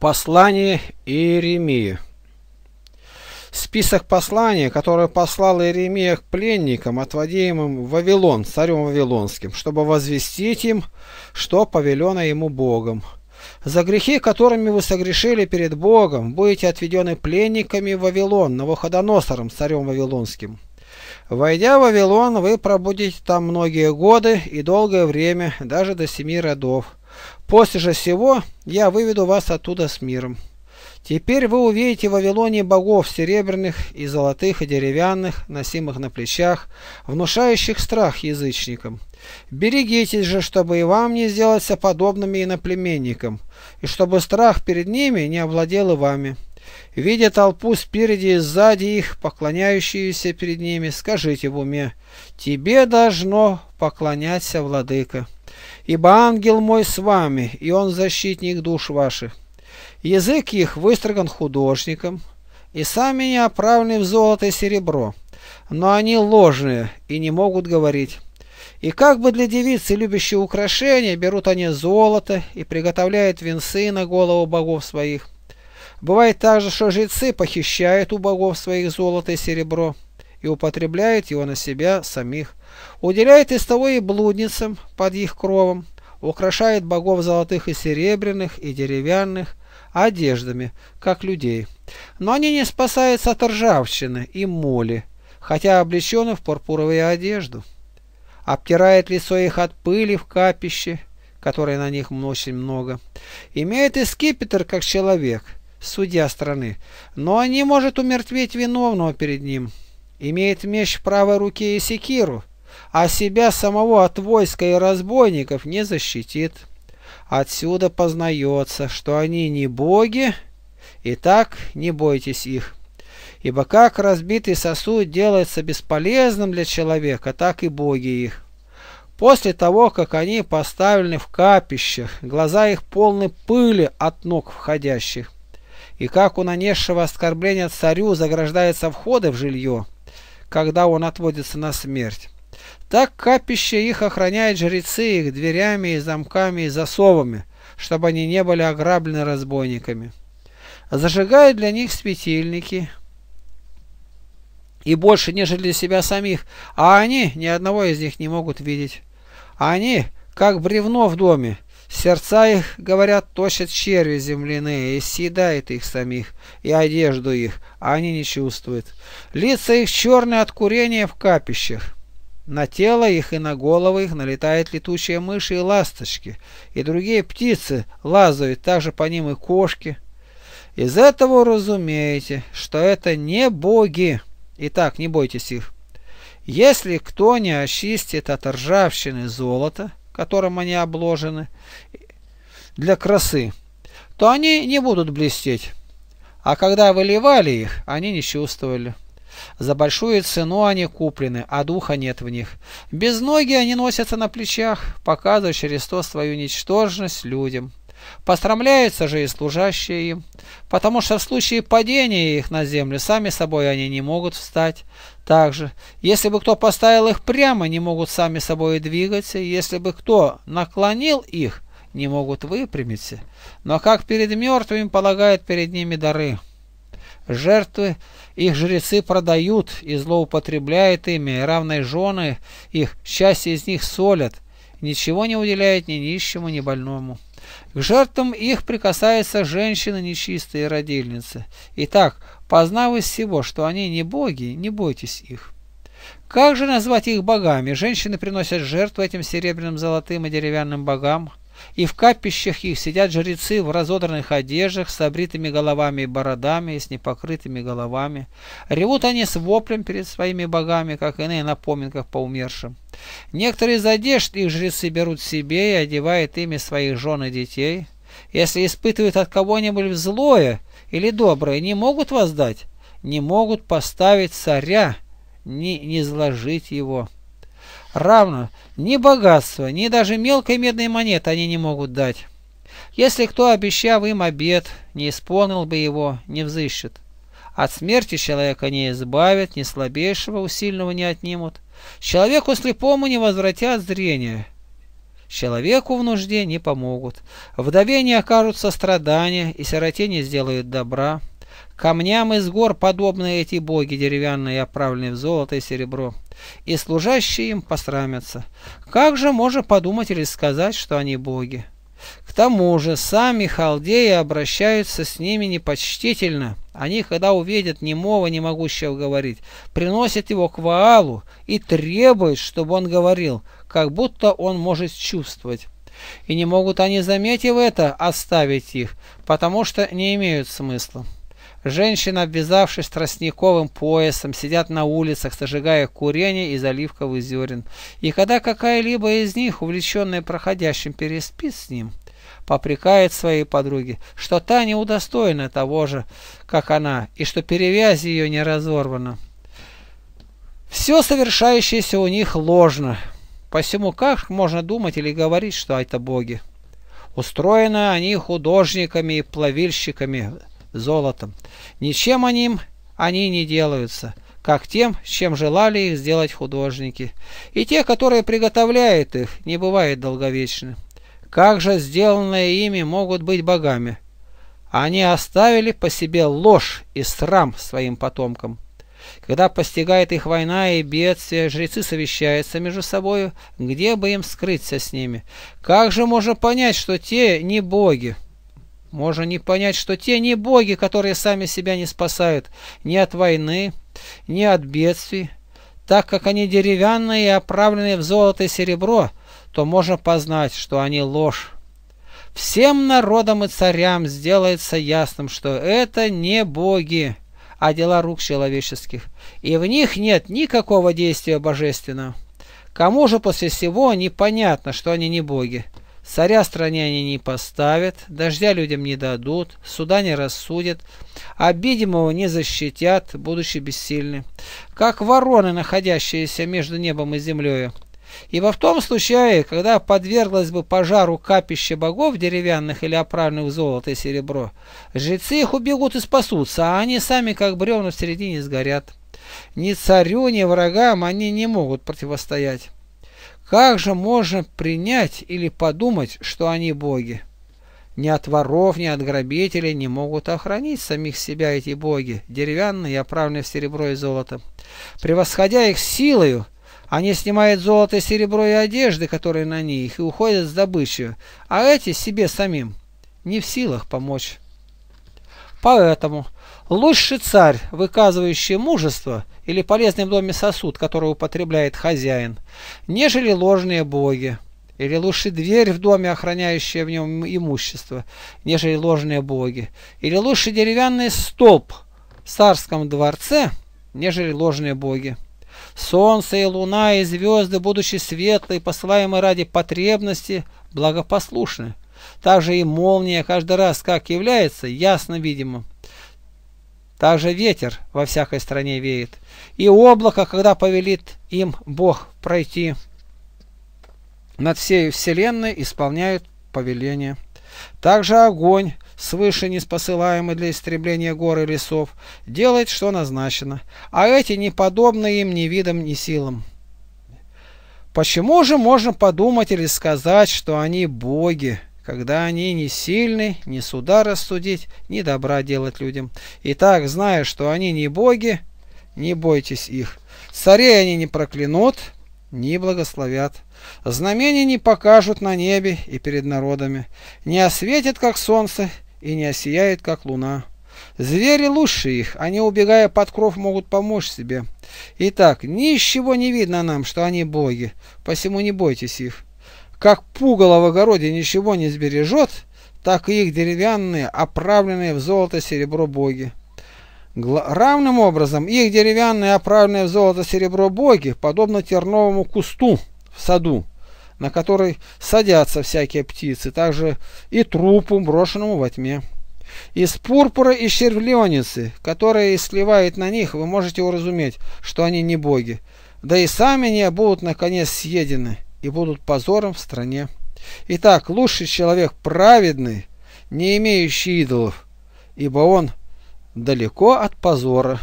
Послание Иеремии Список послания, которое послал Иеремия к пленникам, отводимым в Вавилон, царем Вавилонским, чтобы возвестить им, что повелено ему Богом. За грехи, которыми вы согрешили перед Богом, будете отведены пленниками в Вавилон, Навуходоносором, царем Вавилонским. Войдя в Вавилон, вы пробудете там многие годы и долгое время, даже до семи родов. После же всего я выведу вас оттуда с миром. Теперь вы увидите в Вавилоне богов серебряных и золотых и деревянных, носимых на плечах, внушающих страх язычникам. Берегитесь же, чтобы и вам не сделаться подобными иноплеменникам, и чтобы страх перед ними не овладел и вами. Видя толпу спереди и сзади их, поклоняющиеся перед ними, скажите в уме, «Тебе должно поклоняться, владыка» ибо ангел мой с вами, и он защитник душ ваших. Язык их выстроган художником, и сами не оправлены в золото и серебро, но они ложные и не могут говорить. И как бы для девицы, любящей украшения, берут они золото и приготовляют венцы на голову богов своих. Бывает также, что жрецы похищают у богов своих золото и серебро и употребляет его на себя самих. Уделяет из того и блудницам под их кровом, украшает богов золотых и серебряных, и деревянных, одеждами, как людей. Но они не спасаются от ржавчины и моли, хотя облечены в пурпуровую одежду. Обтирает лицо их от пыли в капище, которой на них очень много. Имеет и скипетр, как человек, судья страны, но не может умертвить виновного перед ним имеет меч в правой руке и секиру, а себя самого от войска и разбойников не защитит. Отсюда познается, что они не боги, и так не бойтесь их. Ибо как разбитый сосуд делается бесполезным для человека, так и боги их. После того, как они поставлены в капищах, глаза их полны пыли от ног входящих. И как у нанесшего оскорбления царю заграждаются входы в жилье, когда он отводится на смерть. Так капище их охраняет жрецы их дверями и замками и засовами, чтобы они не были ограблены разбойниками. Зажигают для них светильники и больше, нежели для себя самих, а они ни одного из них не могут видеть. Они, как бревно в доме, Сердца их, говорят, точат черви земляные, и съедает их самих, и одежду их, а они не чувствуют. Лица их черные от курения в капищах. На тело их и на головы их налетают летучие мыши и ласточки, и другие птицы лазают, также по ним и кошки. Из этого разумеете, что это не боги. Итак, не бойтесь их. Если кто не очистит от ржавчины золото, которым они обложены, для красы, то они не будут блестеть. А когда выливали их, они не чувствовали. За большую цену они куплены, а духа нет в них. Без ноги они носятся на плечах, показывая через то свою ничтожность людям. Посрамляются же и служащие им, потому что в случае падения их на землю сами собой они не могут встать. Также, если бы кто поставил их прямо, не могут сами собой двигаться, если бы кто наклонил их, не могут выпрямиться. Но как перед мертвыми полагают перед ними дары. Жертвы их жрецы продают и злоупотребляют ими, равные жены их, счастье из них солят, ничего не уделяют ни нищему, ни больному. К жертвам их прикасаются женщины нечистые родильницы. Итак, познав из всего, что они не боги, не бойтесь их. Как же назвать их богами? Женщины приносят жертву этим серебряным, золотым и деревянным богам, и в капищах их сидят жрецы в разодранных одеждах, с обритыми головами и бородами, и с непокрытыми головами. Ревут они с воплем перед своими богами, как иные на поминках по умершим. Некоторые из одежд их жрецы берут себе и одевают ими своих жен и детей. Если испытывают от кого-нибудь злое или доброе, не могут воздать, не могут поставить царя, не низложить его. Равно ни богатство, ни даже мелкой медной монеты они не могут дать. Если кто, обещав им обед, не исполнил бы его, не взыщет. От смерти человека не избавят, ни слабейшего сильного не отнимут. Человеку слепому не возвратят зрение. Человеку в нужде не помогут. Вдове не окажут сострадания, и сироте не сделают добра. Камням из гор подобны эти боги деревянные, оправленные в золото и серебро, и служащие им посрамятся. Как же можно подумать или сказать, что они боги? К тому же сами халдеи обращаются с ними непочтительно. Они, когда увидят немого, не могущего говорить, приносят его к Ваалу и требуют, чтобы он говорил, как будто он может чувствовать. И не могут они, заметив это, оставить их, потому что не имеют смысла. Женщины, обвязавшись тростниковым поясом, сидят на улицах, сожигая курение из оливковых зерен. И когда какая-либо из них, увлеченная проходящим, переспит с ним, попрекает своей подруге, что та не удостоена того же, как она, и что перевязь ее не разорвана. Все совершающееся у них ложно, посему как можно думать или говорить, что это боги? Устроены они художниками и плавильщиками – золотом. Ничем они, они не делаются, как тем, чем желали их сделать художники. И те, которые приготовляют их, не бывают долговечны. Как же сделанные ими могут быть богами? Они оставили по себе ложь и срам своим потомкам. Когда постигает их война и бедствие, жрецы совещаются между собою, где бы им скрыться с ними. Как же можно понять, что те не боги? Можно не понять, что те не боги, которые сами себя не спасают ни от войны, ни от бедствий. Так как они деревянные и оправленные в золото и серебро, то можно познать, что они ложь. Всем народам и царям сделается ясным, что это не боги, а дела рук человеческих, и в них нет никакого действия божественного. Кому же после всего непонятно, что они не боги? Царя стране они не поставят, дождя людям не дадут, суда не рассудят, обидимого не защитят, будучи бессильны, как вороны, находящиеся между небом и землею. Ибо в том случае, когда подверглось бы пожару капище богов деревянных или оправленных в золото и серебро, жрецы их убегут и спасутся, а они сами, как бревна, в середине сгорят. Ни царю, ни врагам они не могут противостоять. Как же можно принять или подумать, что они боги? Ни от воров, ни от грабителей не могут охранить самих себя эти боги, деревянные, оправленные в серебро и золото. Превосходя их силою, они снимают золото, серебро и одежды, которые на них, и уходят с добычей, а эти себе самим не в силах помочь. Поэтому Лучший царь, выказывающий мужество, или полезный в доме сосуд, который употребляет хозяин, нежели ложные боги, или лучше дверь в доме, охраняющая в нем имущество, нежели ложные боги, или лучше деревянный столб в царском дворце, нежели ложные боги. Солнце и луна и звезды, будучи светлые, посылаемые ради потребности, благопослушны. Также и молния каждый раз как является ясно видимым. Также ветер во всякой стране веет, и облако, когда повелит им Бог пройти, над всей вселенной исполняют повеление. Также огонь, свыше неспосылаемый для истребления гор и лесов, делает, что назначено, а эти неподобны им ни видом, ни силам. Почему же можно подумать или сказать, что они боги? когда они не сильны, ни суда рассудить, ни добра делать людям. Итак, зная, что они не боги, не бойтесь их. Царей они не проклянут, не благословят. Знамения не покажут на небе и перед народами. Не осветят, как солнце, и не осияет, как луна. Звери лучше их, они, убегая под кров, могут помочь себе. Итак, ничего не видно нам, что они боги, посему не бойтесь их. Как пугало в огороде ничего не сбережет, так и их деревянные, оправленные в золото-серебро боги. Гла равным образом их деревянные, оправленные в золото-серебро боги, подобно терновому кусту в саду, на который садятся всякие птицы, также и трупу, брошенному во тьме. Из пурпура и червленицы, которые сливает на них, вы можете уразуметь, что они не боги. Да и сами не будут наконец съедены, и будут позором в стране. Итак, лучший человек праведный, не имеющий идолов, ибо он далеко от позора.